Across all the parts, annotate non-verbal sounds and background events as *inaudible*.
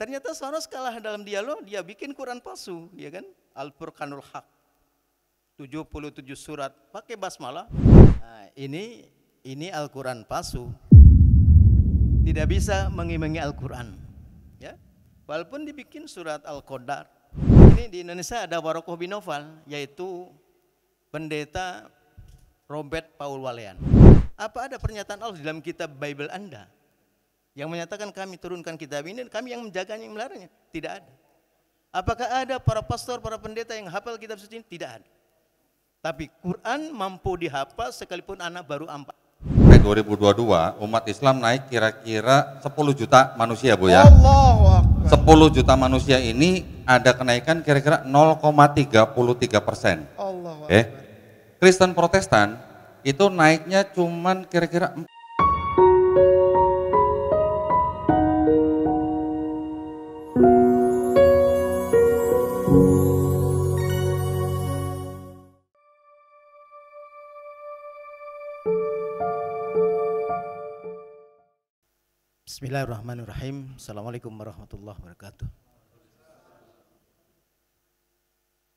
Ternyata Soros kalah dalam dialog, dia bikin Quran palsu, ya kan? Al-Furqanul Haq. 77 surat pakai basmalah. Nah, ini ini Al-Qur'an palsu. Tidak bisa mengimbangi Al-Qur'an. Ya. Walaupun dibikin surat Al-Qadar. Ini di Indonesia ada Warokoh Binoval yaitu pendeta Robert Paul Walean. Apa ada pernyataan Allah dalam kitab Bible Anda? Yang menyatakan kami turunkan kitab ini dan kami yang menjaganya, yang melarangnya. Tidak ada. Apakah ada para pastor, para pendeta yang hafal kitab suci ini? Tidak ada. Tapi Quran mampu dihafal sekalipun anak baru empat. 2022 umat Islam naik kira-kira 10 juta manusia Bu ya. Allah 10 juta manusia ini ada kenaikan kira-kira 0,33 persen. Allah eh, Kristen Protestan itu naiknya cuman kira-kira Bismillahirrahmanirrahim. Assalamualaikum warahmatullahi wabarakatuh.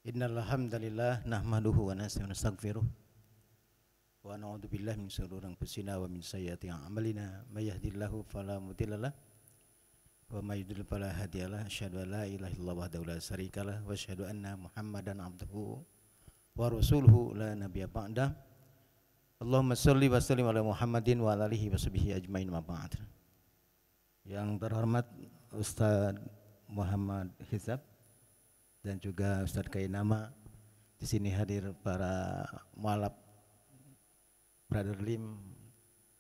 Innal hamdalillah nahmaduhu wa nastaghfiruh wa na'udzu billahi min shururi anfusina wa min sayyiati a'malina may yahdihillahu fala mudilla wa may yudlil fala hadiyalah asyhadu an la ilaha illallah wahdahu la syarikalah wa asyhadu anna muhammadan abduhu wa rasuluhu la nabiyya ba'da Allahumma shalli wa sallim ala Muhammadin wa ala alihi wa sahbihi ajmain ma ba'd. Yang terhormat Ustadz Muhammad Hizab dan juga Ustadz Kainama. Di sini hadir para mualaf Brother Lim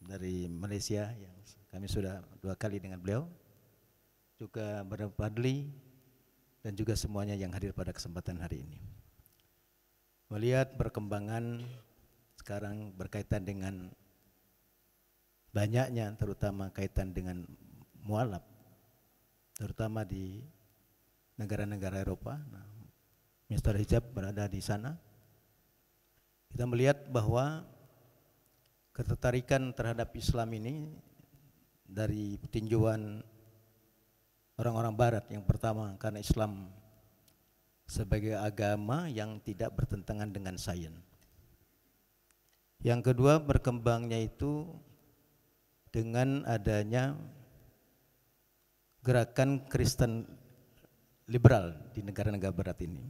dari Malaysia yang kami sudah dua kali dengan beliau. Juga Brother Padli dan juga semuanya yang hadir pada kesempatan hari ini. Melihat perkembangan sekarang berkaitan dengan banyaknya terutama kaitan dengan mualaf terutama di negara-negara Eropa. Nah, Mister Hijab berada di sana. Kita melihat bahwa ketertarikan terhadap Islam ini dari tinjauan orang-orang barat yang pertama karena Islam sebagai agama yang tidak bertentangan dengan sains. Yang kedua berkembangnya itu dengan adanya gerakan Kristen liberal di negara-negara barat ini.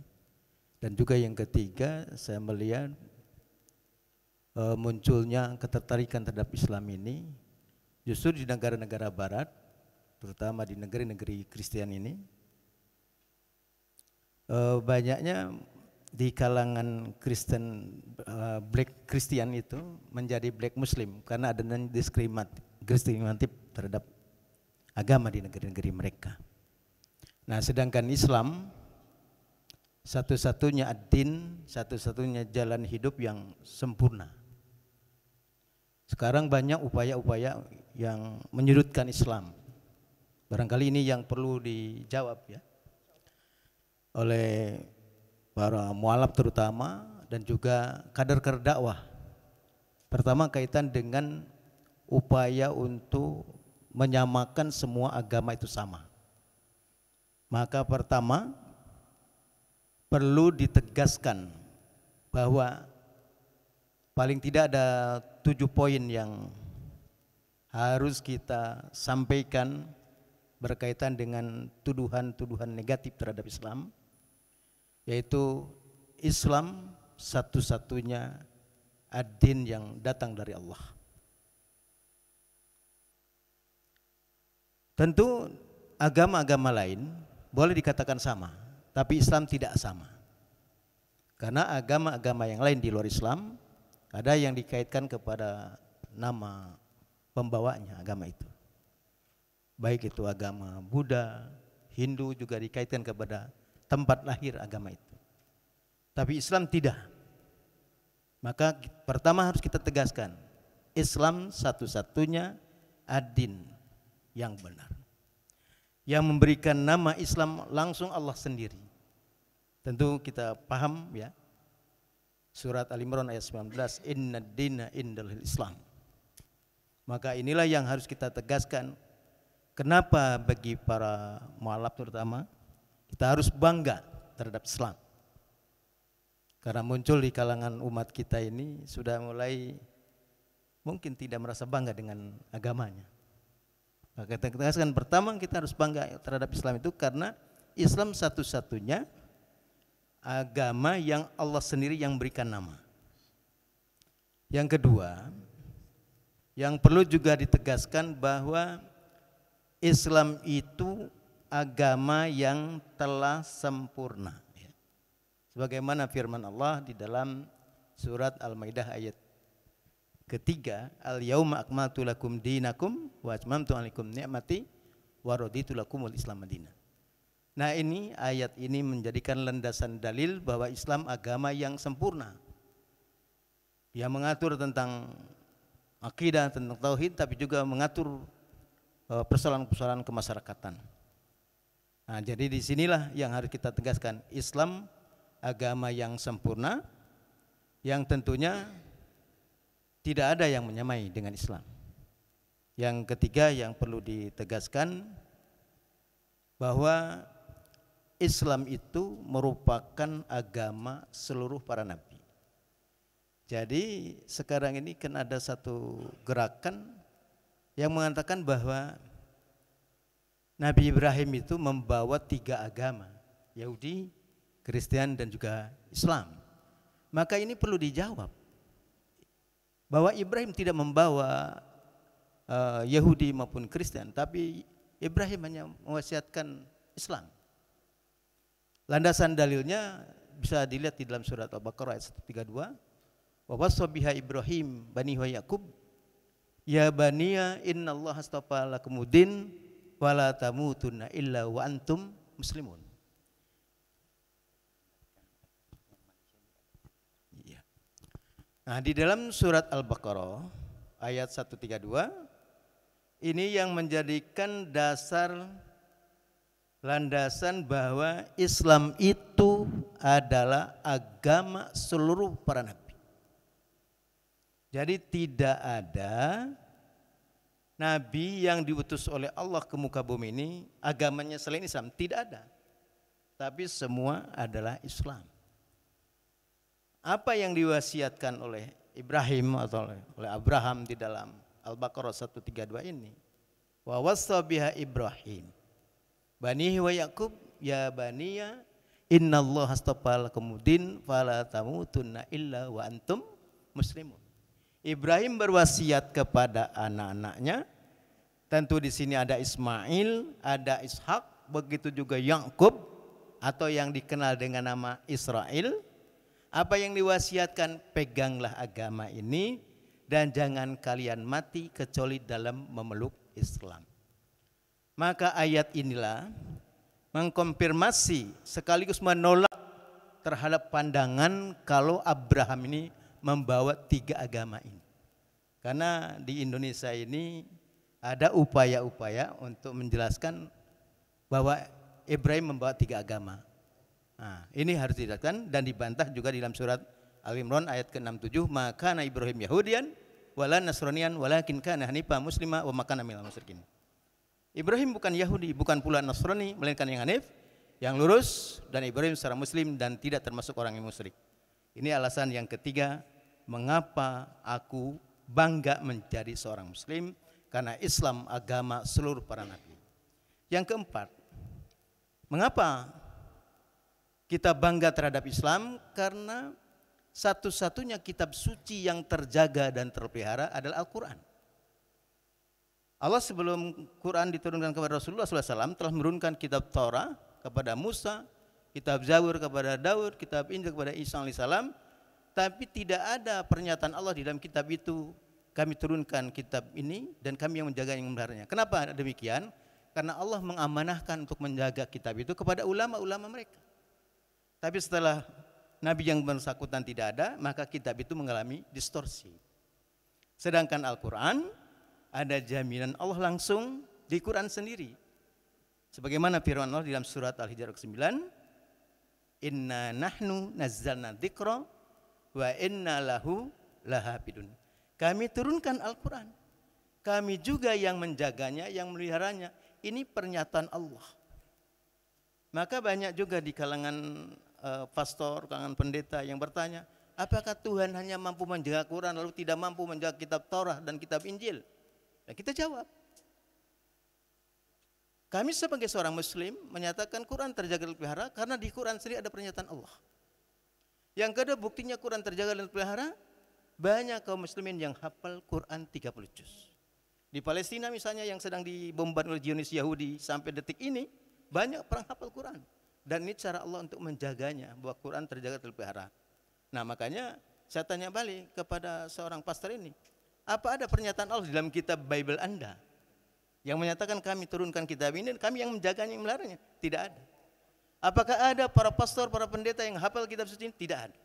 Dan juga yang ketiga, saya melihat e, munculnya ketertarikan terhadap Islam ini justru di negara-negara barat, terutama di negeri-negeri Kristen ini, e, banyaknya di kalangan Kristen uh, black Christian itu menjadi black Muslim karena ada diskriminatif terhadap agama di negeri-negeri mereka. Nah, sedangkan Islam satu-satunya ad-din, satu-satunya jalan hidup yang sempurna. Sekarang banyak upaya-upaya yang menyudutkan Islam. Barangkali ini yang perlu dijawab ya oleh para mualaf terutama dan juga kader-kader dakwah. Pertama kaitan dengan upaya untuk menyamakan semua agama itu sama. Maka pertama perlu ditegaskan bahwa paling tidak ada tujuh poin yang harus kita sampaikan berkaitan dengan tuduhan-tuduhan negatif terhadap Islam yaitu Islam satu-satunya ad-din yang datang dari Allah. Tentu agama-agama lain boleh dikatakan sama, tapi Islam tidak sama. Karena agama-agama yang lain di luar Islam ada yang dikaitkan kepada nama pembawanya agama itu. Baik itu agama Buddha, Hindu juga dikaitkan kepada tempat lahir agama itu. Tapi Islam tidak. Maka pertama harus kita tegaskan, Islam satu-satunya ad-din, yang benar. Yang memberikan nama Islam langsung Allah sendiri. Tentu kita paham ya. Surat Al-Imran ayat 19, Inna dina indal Islam. Maka inilah yang harus kita tegaskan. Kenapa bagi para mualaf terutama kita harus bangga terhadap Islam. Karena muncul di kalangan umat kita ini sudah mulai mungkin tidak merasa bangga dengan agamanya. Maka kita katakan pertama kita harus bangga terhadap Islam itu karena Islam satu-satunya agama yang Allah sendiri yang berikan nama. Yang kedua, yang perlu juga ditegaskan bahwa Islam itu agama yang telah sempurna. Sebagaimana firman Allah di dalam surat Al-Maidah ayat Ketiga, al yauma akmaltu lakum dinakum wa atmamtu alaikum ni'mati wa raditu lakumul Islam Madinah. Nah, ini ayat ini menjadikan landasan dalil bahwa Islam agama yang sempurna. Yang mengatur tentang akidah, tentang tauhid tapi juga mengatur e, persoalan-persoalan kemasyarakatan. Nah, jadi disinilah yang harus kita tegaskan Islam agama yang sempurna yang tentunya tidak ada yang menyamai dengan Islam. Yang ketiga yang perlu ditegaskan bahwa Islam itu merupakan agama seluruh para nabi. Jadi sekarang ini kan ada satu gerakan yang mengatakan bahwa Nabi Ibrahim itu membawa tiga agama, Yahudi, Kristen dan juga Islam. Maka ini perlu dijawab bahwa Ibrahim tidak membawa uh, Yahudi maupun Kristen, tapi Ibrahim hanya mewasiatkan Islam. Landasan dalilnya bisa dilihat di dalam surat Al-Baqarah ayat 132. Wa wasabiha Ibrahim bani wa Yaqub ya baniya innallaha astafa lakumuddin wala tamutunna illa wa antum muslimun. Nah, di dalam surat Al-Baqarah ayat 132 ini yang menjadikan dasar landasan bahwa Islam itu adalah agama seluruh para nabi. Jadi tidak ada nabi yang diutus oleh Allah ke muka bumi ini agamanya selain Islam, tidak ada. Tapi semua adalah Islam. Apa yang diwasiatkan oleh Ibrahim atau oleh Abraham di dalam Al-Baqarah 132 ini? Wa wasa biha Ibrahim Bani wa Yakub ya baniya inna Allah astafal kemudin fala tamutunna illa wa antum muslimun. Ibrahim berwasiat kepada anak-anaknya. Tentu di sini ada Ismail, ada Ishak, begitu juga Yakub atau yang dikenal dengan nama Israel apa yang diwasiatkan, peganglah agama ini dan jangan kalian mati kecuali dalam memeluk Islam. Maka ayat inilah mengkonfirmasi sekaligus menolak terhadap pandangan kalau Abraham ini membawa tiga agama ini. Karena di Indonesia ini ada upaya-upaya untuk menjelaskan bahwa Ibrahim membawa tiga agama. Nah, ini harus dijelaskan dan dibantah juga di dalam surat Al Imran ayat ke-67 maka na Ibrahim Yahudian wala Nasronian walakin kana hanifa muslima wamakan makana minal musyrikin. Ibrahim bukan Yahudi, bukan pula Nasrani, melainkan yang hanif, yang lurus dan Ibrahim secara muslim dan tidak termasuk orang yang musyrik. Ini alasan yang ketiga mengapa aku bangga menjadi seorang muslim karena Islam agama seluruh para nabi. Yang keempat, mengapa kita bangga terhadap Islam karena satu-satunya kitab suci yang terjaga dan terpelihara adalah Al-Quran. Allah sebelum Quran diturunkan kepada Rasulullah SAW telah menurunkan kitab Torah kepada Musa, kitab Zabur kepada Daud, kitab Injil kepada Isa alaihissalam, tapi tidak ada pernyataan Allah di dalam kitab itu kami turunkan kitab ini dan kami yang menjaga yang memeliharanya. Kenapa demikian? Karena Allah mengamanahkan untuk menjaga kitab itu kepada ulama-ulama mereka. Tapi setelah Nabi yang bersangkutan tidak ada, maka kitab itu mengalami distorsi. Sedangkan Al-Quran ada jaminan Allah langsung di Quran sendiri. Sebagaimana firman Allah dalam surat Al-Hijr 9, Inna nahnu nazzalna dzikra wa inna lahu lahabidun. Kami turunkan Al-Quran. Kami juga yang menjaganya, yang meliharanya. Ini pernyataan Allah. Maka banyak juga di kalangan Eh, pastor, kangen pendeta yang bertanya, apakah Tuhan hanya mampu menjaga Quran lalu tidak mampu menjaga kitab Torah dan kitab Injil? Nah, kita jawab. Kami sebagai seorang muslim menyatakan Quran terjaga dan pelihara karena di Quran sendiri ada pernyataan Allah. Yang kedua buktinya Quran terjaga dan pelihara banyak kaum muslimin yang hafal Quran 30 juz. Di Palestina misalnya yang sedang dibombardir oleh Zionis Yahudi sampai detik ini banyak perang hafal Quran. Dan ini cara Allah untuk menjaganya bahwa Quran terjaga terpelihara. Nah makanya saya tanya balik kepada seorang pastor ini, apa ada pernyataan Allah dalam kitab Bible Anda yang menyatakan kami turunkan kitab ini dan kami yang menjaganya, yang melarangnya? Tidak ada. Apakah ada para pastor, para pendeta yang hafal kitab suci ini? Tidak ada.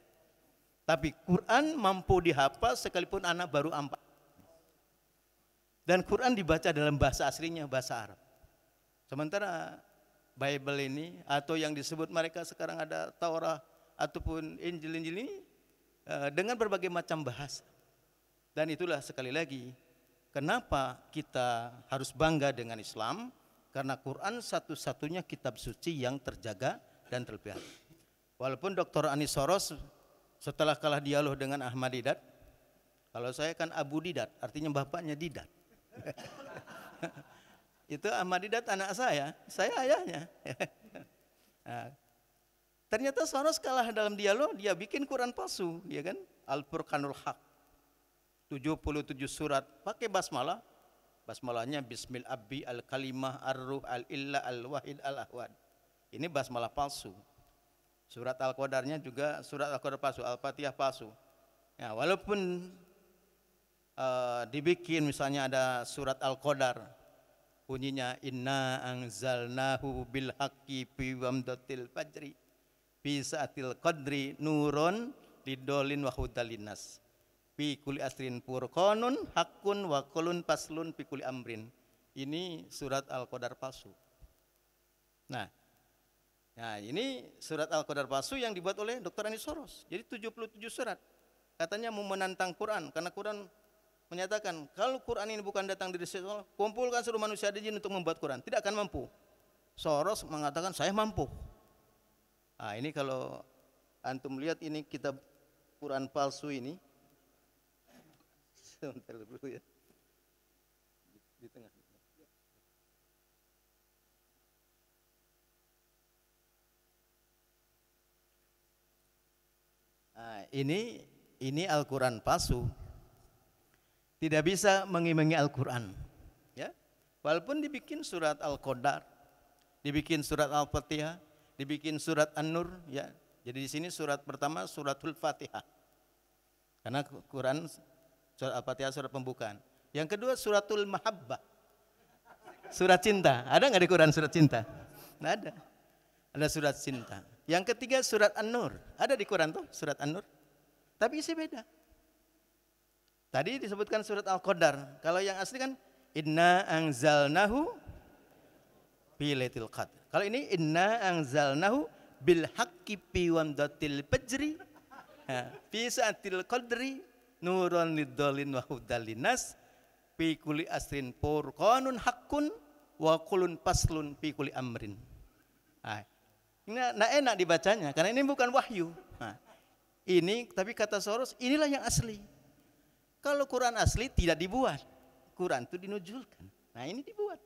Tapi Quran mampu dihafal sekalipun anak baru empat. Dan Quran dibaca dalam bahasa aslinya, bahasa Arab. Sementara Bible ini atau yang disebut mereka sekarang ada Taurat ataupun Injil-Injil ini eh, dengan berbagai macam bahasa. Dan itulah sekali lagi kenapa kita harus bangga dengan Islam karena Quran satu-satunya kitab suci yang terjaga dan terpelihara. Walaupun Dr. Anis Soros setelah kalah dialog dengan Ahmad Didat, kalau saya kan Abu Didat, artinya bapaknya Didat. *laughs* Itu Didat anak saya, saya ayahnya. *laughs* nah, ternyata Sonos kalah dalam dialog, dia bikin Quran palsu, ya kan? Al-Furqanul Haq. 77 surat pakai basmalah. Basmalahnya Bismil Abi al Kalimah ar Ruh al Illa al Wahid al Ahwad. Ini basmalah palsu. Surat al Qadarnya juga surat al Qadar palsu, al Fatihah palsu. Ya, walaupun uh, dibikin misalnya ada surat al Qadar bunyinya inna anzalnahu bil haqqi fi wamdatil fajri fi saatil qadri nurun lidolin wa hudalinas fi kuli asrin furqanun hakun wa kulun paslun fi kuli amrin ini surat al-qadar palsu nah Nah, ini surat Al-Qadar palsu yang dibuat oleh Dr. Anis Jadi 77 surat. Katanya mau menantang Quran karena Quran menyatakan kalau Quran ini bukan datang dari Allah, kumpulkan seluruh manusia di jin untuk membuat Quran, tidak akan mampu. Soros mengatakan saya mampu. Nah, ini kalau antum lihat ini kitab Quran palsu ini. *laughs* Nah, ini ini Al-Quran palsu tidak bisa mengimbangi Al-Quran. Ya? Walaupun dibikin surat Al-Qadar, dibikin surat Al-Fatihah, dibikin surat An-Nur. Ya? Jadi di sini surat pertama suratul Fatihah. Karena Quran surat Al-Fatihah surat pembukaan. Yang kedua suratul Mahabbah. Surat cinta. Ada nggak di Quran surat cinta? Nggak ada. Ada surat cinta. Yang ketiga surat An-Nur. Ada di Quran tuh surat An-Nur. Tapi isi beda. Tadi disebutkan surat Al-Qadar. Kalau yang asli kan inna anzalnahu bilaitil qadr. Kalau ini inna anzalnahu bil haqqi fi wamdatil fajri fi saatil qadri nuron lidolin wa hudalinas fi kuli asrin furqanun hakun wa kulun paslun fi kuli amrin. Nah, ini nah enak dibacanya karena ini bukan wahyu. Nah, ini tapi kata Soros inilah yang asli. Kalau Quran asli tidak dibuat. Quran itu dinujulkan. Nah ini dibuat.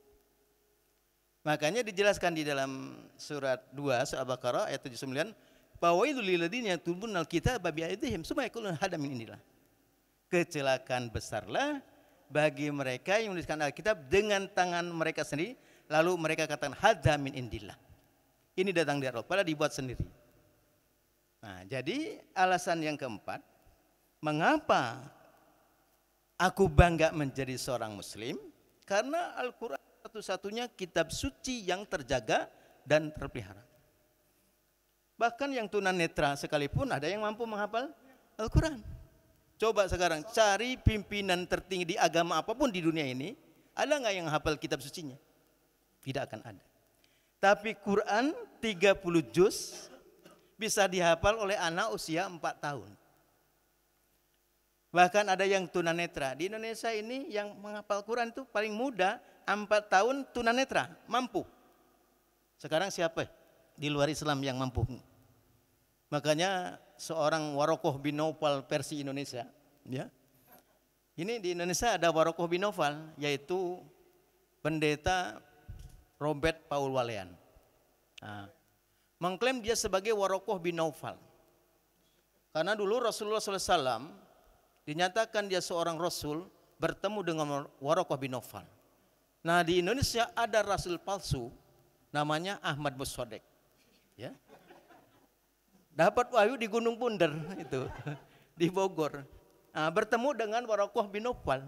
Makanya dijelaskan di dalam surat 2 surah Al-Baqarah ayat 79 bahwa itu lilladina yatubunal kitaba bi aydihim summa yaqulun hada hadamin inilah. Kecelakaan besarlah bagi mereka yang menuliskan Alkitab dengan tangan mereka sendiri lalu mereka katakan hadamin indillah. Ini datang dari Allah, padahal dibuat sendiri. Nah, jadi alasan yang keempat mengapa Aku bangga menjadi seorang muslim karena Al-Quran satu-satunya kitab suci yang terjaga dan terpelihara. Bahkan yang tunanetra sekalipun ada yang mampu menghafal Al-Quran. Coba sekarang cari pimpinan tertinggi di agama apapun di dunia ini, ada nggak yang hafal kitab sucinya? Tidak akan ada. Tapi Quran 30 juz bisa dihafal oleh anak usia 4 tahun. Bahkan ada yang tunanetra. Di Indonesia ini yang menghafal Quran itu paling muda empat tahun tunanetra, mampu. Sekarang siapa ya di luar Islam yang mampu? Makanya seorang Warokoh bin versi Indonesia, ya. Ini di Indonesia ada Warokoh bin yaitu pendeta Robert Paul Walean. Nah, mengklaim dia sebagai Warokoh bin Karena dulu Rasulullah SAW dinyatakan dia seorang rasul bertemu dengan Warokoh bin Nofal. Nah di Indonesia ada rasul palsu namanya Ahmad Musodek. Ya. Dapat wahyu di Gunung Punder itu *laughs* di Bogor. Nah, bertemu dengan Warokoh bin Nofal.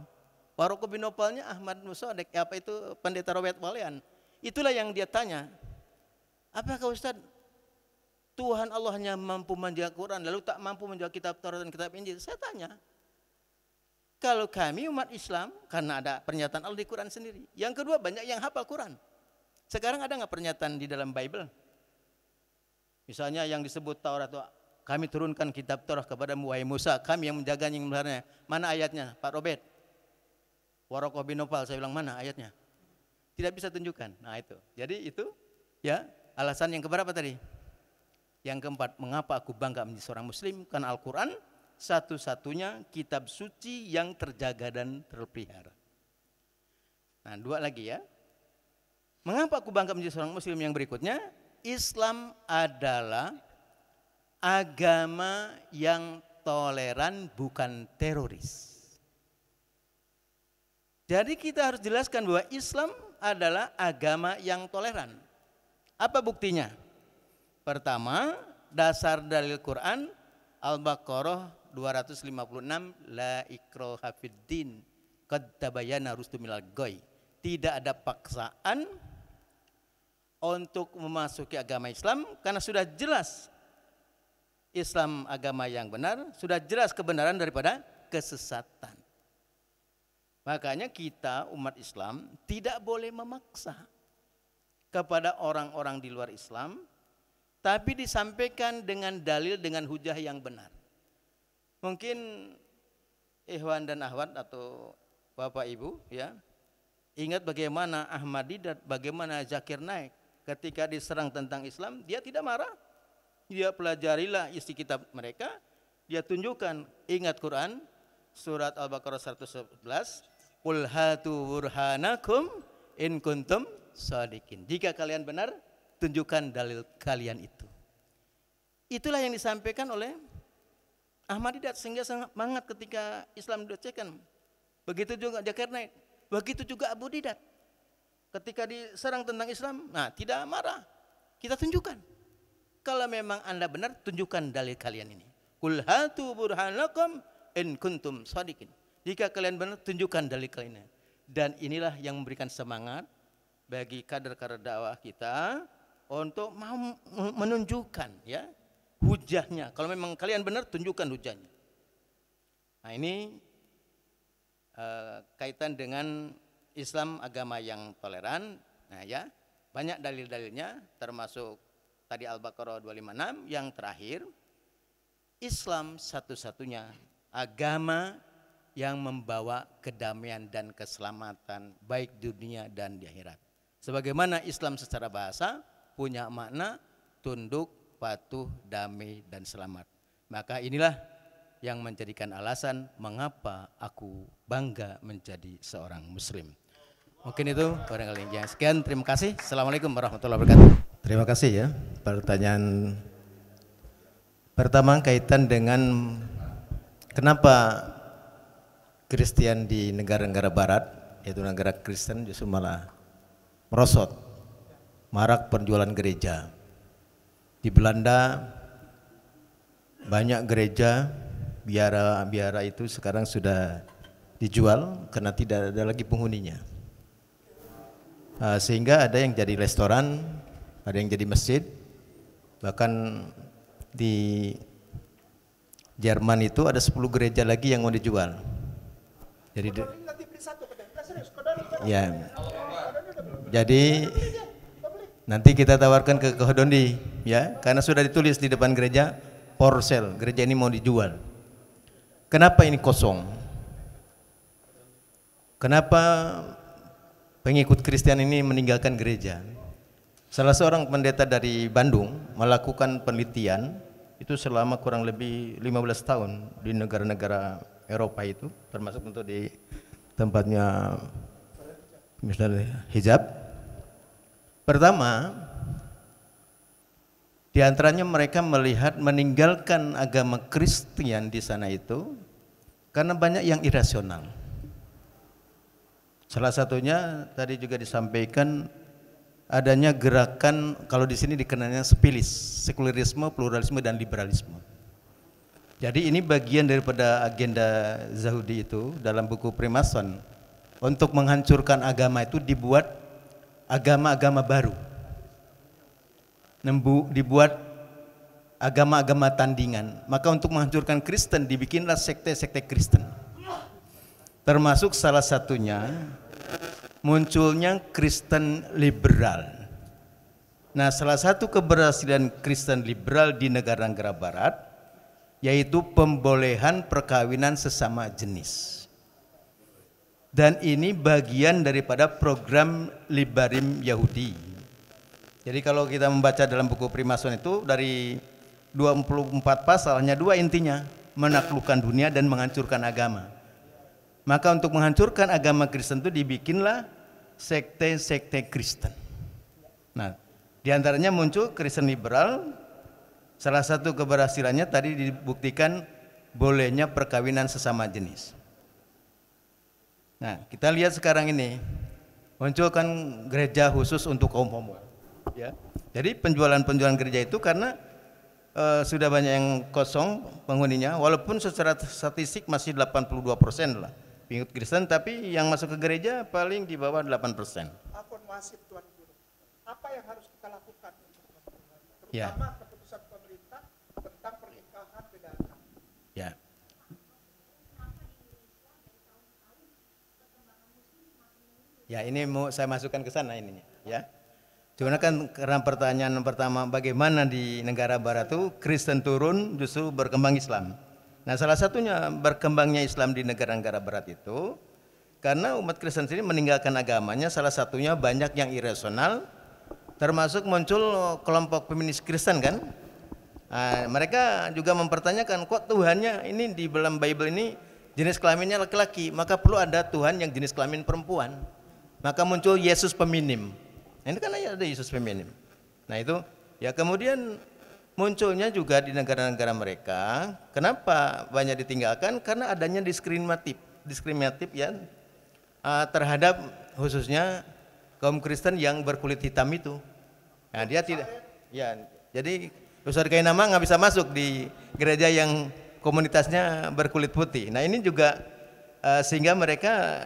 Warokoh bin Nofalnya Ahmad Musodek ya, apa itu pendeta Robert Walian. Itulah yang dia tanya. Apakah Ustaz Tuhan Allah hanya mampu menjaga Quran lalu tak mampu menjaga kitab Taurat dan kitab Injil? Saya tanya, kalau kami umat Islam, karena ada pernyataan Allah di Quran sendiri. Yang kedua banyak yang hafal Quran. Sekarang ada nggak pernyataan di dalam Bible? Misalnya yang disebut Taurat itu, kami turunkan kitab Taurat kepada Muhammad Musa, kami yang menjaga yang melarangnya. Mana ayatnya, Pak Robert? Warokoh bin Nopal, saya bilang mana ayatnya? Tidak bisa tunjukkan. Nah itu. Jadi itu ya alasan yang keberapa tadi? Yang keempat, mengapa aku bangga menjadi seorang muslim? Karena Al-Quran satu-satunya kitab suci yang terjaga dan terpelihara. Nah, dua lagi ya. Mengapa aku bangga menjadi seorang muslim yang berikutnya? Islam adalah agama yang toleran bukan teroris. Jadi kita harus jelaskan bahwa Islam adalah agama yang toleran. Apa buktinya? Pertama, dasar dalil Quran Al-Baqarah 256 la ikro hafidin qad tabayyana rusdu goy. Tidak ada paksaan untuk memasuki agama Islam karena sudah jelas Islam agama yang benar, sudah jelas kebenaran daripada kesesatan. Makanya kita umat Islam tidak boleh memaksa kepada orang-orang di luar Islam tapi disampaikan dengan dalil dengan hujah yang benar. Mungkin Ikhwan dan Ahwat atau Bapak Ibu ya ingat bagaimana Ahmadi dan bagaimana Zakir Naik ketika diserang tentang Islam dia tidak marah dia pelajarilah isi kitab mereka dia tunjukkan ingat Quran surat Al-Baqarah 111 Qul hatu burhanakum in kuntum sadikin jika kalian benar tunjukkan dalil kalian itu itulah yang disampaikan oleh Ahmadidat sehingga sangat semangat ketika Islam dilecehkan. Begitu juga Jakarta naik. begitu juga Abu Didat. Ketika diserang tentang Islam, nah tidak marah. Kita tunjukkan. Kalau memang Anda benar, tunjukkan dalil kalian ini. Kul hatu burhanakum in kuntum sadikin Jika kalian benar, tunjukkan dalil kalian. ini Dan inilah yang memberikan semangat bagi kader-kader dakwah kita untuk mau menunjukkan ya hujahnya. Kalau memang kalian benar, tunjukkan hujahnya. Nah ini eh, kaitan dengan Islam agama yang toleran. Nah ya, banyak dalil-dalilnya termasuk tadi Al-Baqarah 256 yang terakhir Islam satu-satunya agama yang membawa kedamaian dan keselamatan baik dunia dan di akhirat. Sebagaimana Islam secara bahasa punya makna tunduk patuh, damai, dan selamat. Maka inilah yang menjadikan alasan mengapa aku bangga menjadi seorang muslim. Mungkin itu barangkali yang sekian. Terima kasih. Assalamualaikum warahmatullahi wabarakatuh. Terima kasih ya. Pertanyaan pertama kaitan dengan kenapa Kristen di negara-negara barat, yaitu negara Kristen justru malah merosot marak penjualan gereja. Di Belanda banyak gereja biara-biara itu sekarang sudah dijual karena tidak ada lagi penghuninya. Ah, sehingga ada yang jadi restoran, ada yang jadi masjid, bahkan di Jerman itu ada 10 gereja lagi yang mau dijual. Jadi nah, ya. Jadi Nanti kita tawarkan ke Kehodondi ya, karena sudah ditulis di depan gereja porsel. Gereja ini mau dijual. Kenapa ini kosong? Kenapa pengikut Kristen ini meninggalkan gereja? Salah seorang pendeta dari Bandung melakukan penelitian itu selama kurang lebih 15 tahun di negara-negara Eropa itu termasuk untuk di tempatnya misalnya hijab Pertama, di antaranya mereka melihat meninggalkan agama Kristen di sana itu karena banyak yang irasional. Salah satunya tadi juga disampaikan adanya gerakan kalau di sini dikenalnya spilis, sekulerisme, pluralisme dan liberalisme. Jadi ini bagian daripada agenda Zahudi itu dalam buku Primason untuk menghancurkan agama itu dibuat agama-agama baru. Nembu, dibuat agama-agama tandingan. Maka untuk menghancurkan Kristen dibikinlah sekte-sekte Kristen. Termasuk salah satunya munculnya Kristen liberal. Nah, salah satu keberhasilan Kristen liberal di negara-negara barat yaitu pembolehan perkawinan sesama jenis. Dan ini bagian daripada program Libarim Yahudi. Jadi kalau kita membaca dalam buku Primason itu dari 24 pasal hanya dua intinya, menaklukkan dunia dan menghancurkan agama. Maka untuk menghancurkan agama Kristen itu dibikinlah sekte-sekte Kristen. Nah, di antaranya muncul Kristen liberal. Salah satu keberhasilannya tadi dibuktikan bolehnya perkawinan sesama jenis. Nah, kita lihat sekarang ini munculkan gereja khusus untuk kaum homo. Ya. Jadi penjualan-penjualan gereja itu karena e, sudah banyak yang kosong penghuninya, walaupun secara statistik masih 82 persen lah pengikut Kristen, tapi yang masuk ke gereja paling di bawah 8 persen. apa yang harus kita lakukan? Terutama ya. Ya ini mau saya masukkan ke sana ini ya. Cuma kan karena pertanyaan pertama bagaimana di negara barat itu Kristen turun justru berkembang Islam. Nah salah satunya berkembangnya Islam di negara-negara barat itu karena umat Kristen sendiri meninggalkan agamanya salah satunya banyak yang irasional termasuk muncul kelompok feminis Kristen kan. Nah, mereka juga mempertanyakan kok Tuhannya ini di dalam Bible ini jenis kelaminnya laki-laki maka perlu ada Tuhan yang jenis kelamin perempuan. Maka muncul Yesus peminim. Nah, ini kan ada Yesus peminim. Nah itu ya kemudian munculnya juga di negara-negara mereka. Kenapa banyak ditinggalkan? Karena adanya diskriminatif, diskriminatif ya eh, terhadap khususnya kaum Kristen yang berkulit hitam itu. Nah dia tidak, ya jadi kayak nama nggak bisa masuk di gereja yang komunitasnya berkulit putih. Nah ini juga eh, sehingga mereka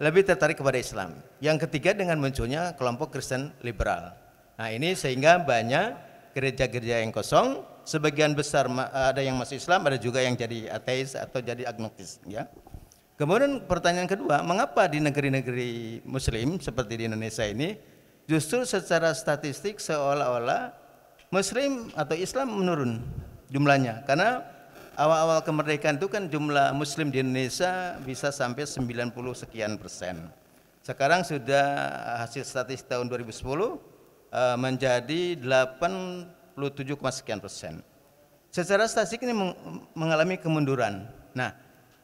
lebih tertarik kepada Islam. Yang ketiga dengan munculnya kelompok Kristen liberal. Nah ini sehingga banyak gereja-gereja yang kosong, sebagian besar eh, ada yang masih Islam, ada juga yang jadi ateis atau jadi agnostis. Ya. Kemudian pertanyaan kedua, mengapa di negeri-negeri Muslim seperti di Indonesia ini justru secara statistik seolah-olah Muslim atau Islam menurun jumlahnya? Karena awal-awal kemerdekaan itu kan jumlah muslim di Indonesia bisa sampai 90 sekian persen. Sekarang sudah hasil statistik tahun 2010 eh, menjadi 87, sekian persen. Secara statistik ini mengalami kemunduran. Nah,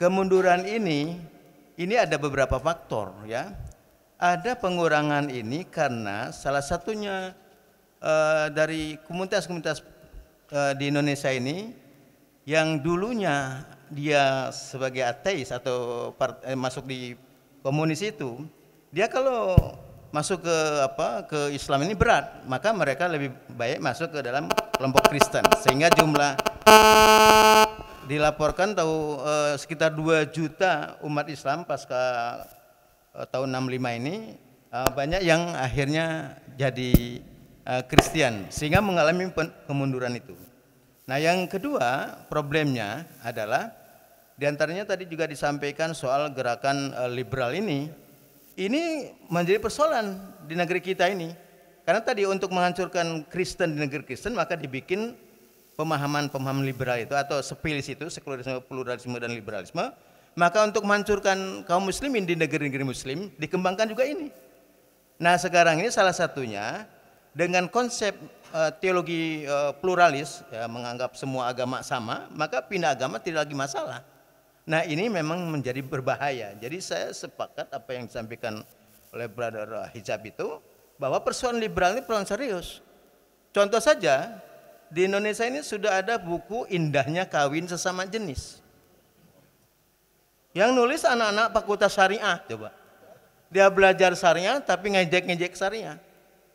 kemunduran ini ini ada beberapa faktor ya. Ada pengurangan ini karena salah satunya eh, dari komunitas-komunitas eh, di Indonesia ini yang dulunya dia sebagai ateis atau part, eh, masuk di komunis itu, dia kalau masuk ke apa ke Islam ini berat, maka mereka lebih baik masuk ke dalam kelompok Kristen sehingga jumlah dilaporkan tahu eh, sekitar 2 juta umat Islam pasca eh, tahun 65 ini eh, banyak yang akhirnya jadi eh, Kristen sehingga mengalami kemunduran itu. Nah yang kedua problemnya adalah diantaranya tadi juga disampaikan soal gerakan eh, liberal ini. Ini menjadi persoalan di negeri kita ini. Karena tadi untuk menghancurkan Kristen di negeri Kristen maka dibikin pemahaman-pemahaman liberal itu atau sepilis itu, sekularisme, pluralisme dan liberalisme. Maka untuk menghancurkan kaum muslimin di negeri-negeri muslim dikembangkan juga ini. Nah sekarang ini salah satunya dengan konsep Eh, teologi eh, pluralis ya, menganggap semua agama sama, maka pindah agama tidak lagi masalah. Nah ini memang menjadi berbahaya. Jadi saya sepakat apa yang disampaikan oleh Brother Hijab itu bahwa persoalan liberal ini persoalan serius. Contoh saja di Indonesia ini sudah ada buku indahnya kawin sesama jenis. Yang nulis anak-anak fakultas syariah coba. Dia belajar syariah tapi ngejek-ngejek syariah.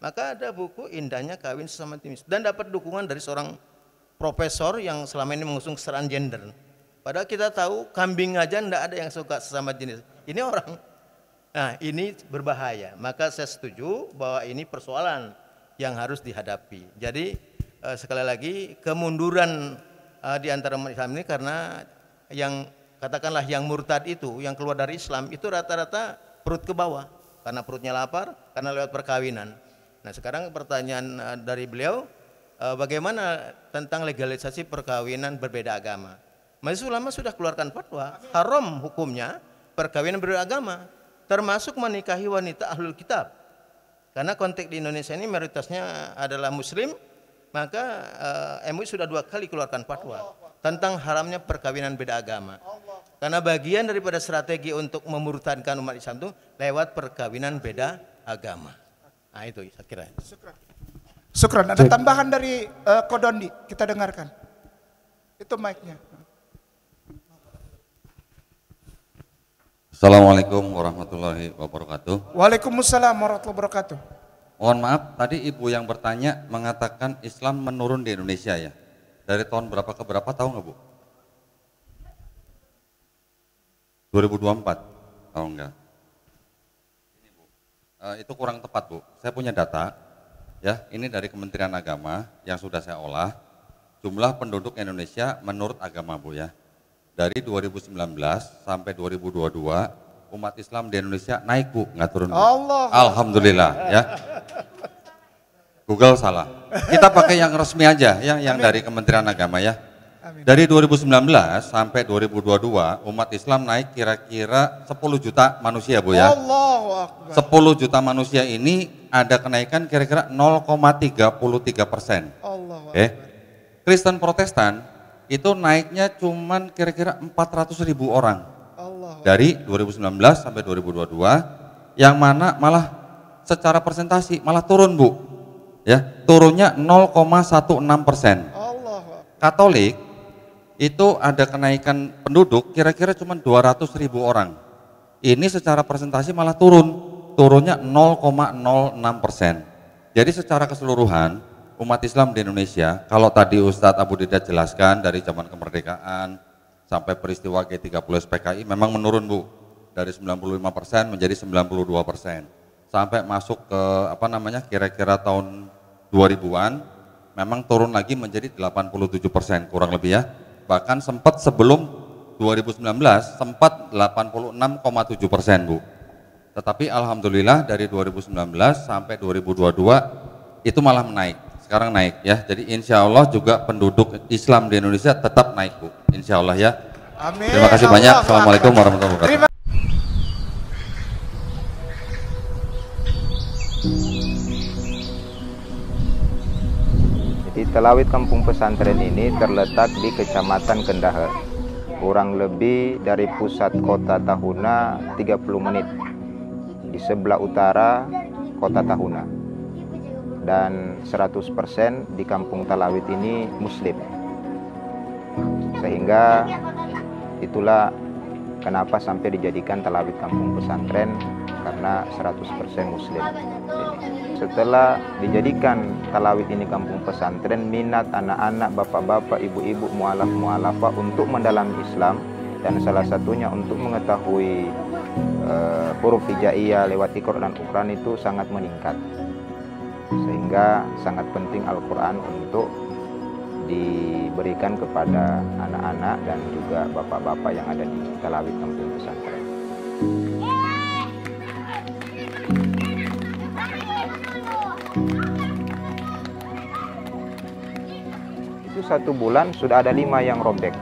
Maka ada buku Indahnya Kawin Sesama jenis dan dapat dukungan dari seorang profesor yang selama ini mengusung kesetaraan gender. Padahal kita tahu kambing aja tidak ada yang suka sesama jenis. Ini orang. Nah, ini berbahaya. Maka saya setuju bahwa ini persoalan yang harus dihadapi. Jadi eh, sekali lagi kemunduran eh, di antara Islam ini karena yang katakanlah yang murtad itu, yang keluar dari Islam itu rata-rata perut ke bawah karena perutnya lapar, karena lewat perkawinan. Nah sekarang pertanyaan eh, dari beliau, eh, bagaimana tentang legalisasi perkawinan berbeda agama? Majelis Ulama sudah keluarkan fatwa, haram hukumnya perkawinan berbeda agama, termasuk menikahi wanita ahlul kitab. Karena konteks di Indonesia ini mayoritasnya adalah muslim, maka uh, eh, MUI sudah dua kali keluarkan fatwa tentang haramnya perkawinan beda agama. Karena bagian daripada strategi untuk memurutankan umat Islam itu lewat perkawinan beda agama. Nah itu saya kira. Syukran. Syukran. Ada tambahan dari uh, eh, Kodondi. Kita dengarkan. Itu mic-nya. Assalamualaikum warahmatullahi wabarakatuh. Waalaikumsalam warahmatullahi wabarakatuh. Mohon maaf, tadi ibu yang bertanya mengatakan Islam menurun di Indonesia ya. Dari tahun berapa ke berapa tahu nggak bu? 2024 tahu nggak? Eh, itu kurang tepat Bu. Saya punya data, ya ini dari Kementerian Agama yang sudah saya olah, jumlah penduduk Indonesia menurut agama Bu ya. Dari 2019 sampai 2022 umat Islam di Indonesia naik Bu, nggak turun. Allah. Alhamdulillah ya. Google salah. Kita pakai yang resmi aja, ya, yang dari Kementerian Agama ya. Amin. Dari 2019 sampai 2022 umat Islam naik kira-kira 10 juta manusia Bu ya. Allahu Akbar. 10 juta manusia ini ada kenaikan kira-kira 0,33 persen. Allah. Okay. Eh, Kristen Protestan itu naiknya cuman kira-kira 400 ribu orang. Dari 2019 sampai 2022 yang mana malah secara presentasi malah turun Bu. Ya, turunnya 0,16 persen. Katolik itu ada kenaikan penduduk kira-kira cuma 200 ribu orang. Ini secara presentasi malah turun, turunnya 0,06 persen. Jadi secara keseluruhan umat Islam di Indonesia, kalau tadi Ustadz Abu Dida jelaskan dari zaman kemerdekaan sampai peristiwa G30 PKI memang menurun Bu, dari 95 persen menjadi 92 persen. Sampai masuk ke apa namanya kira-kira tahun 2000-an memang turun lagi menjadi 87 persen kurang lebih ya bahkan sempat sebelum 2019 sempat 86,7 persen Bu. Tetapi alhamdulillah dari 2019 sampai 2022 itu malah naik. Sekarang naik ya. Jadi insya Allah juga penduduk Islam di Indonesia tetap naik Bu. Insya Allah ya. Amin. Terima kasih Allah banyak. Allah. Assalamualaikum warahmatullahi wabarakatuh. Telawit Kampung Pesantren ini terletak di Kecamatan Kendahar, kurang lebih dari pusat kota Tahuna 30 menit, di sebelah utara kota Tahuna. Dan 100% di Kampung Telawit ini Muslim. Sehingga itulah kenapa sampai dijadikan Telawit Kampung Pesantren karena 100% muslim setelah dijadikan Talawit ini kampung pesantren minat anak-anak bapak-bapak ibu-ibu mualaf mualafa untuk mendalami Islam dan salah satunya untuk mengetahui uh, huruf hijaiyah lewat Iqra dan Quran itu sangat meningkat sehingga sangat penting Al-Quran untuk diberikan kepada anak-anak dan juga bapak-bapak yang ada di Talawit Kampung Pesantren. satu bulan sudah ada lima yang robek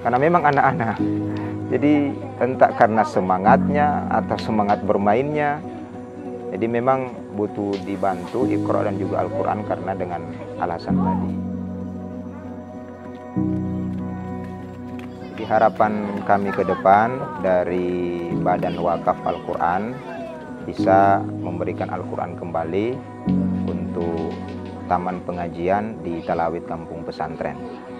karena memang anak-anak jadi entah karena semangatnya atau semangat bermainnya jadi memang butuh dibantu Iqra dan juga Al-Quran karena dengan alasan tadi. Jadi harapan kami ke depan dari Badan Wakaf Al-Quran bisa memberikan Al-Quran kembali untuk Taman Pengajian di Talawit Kampung Pesantren.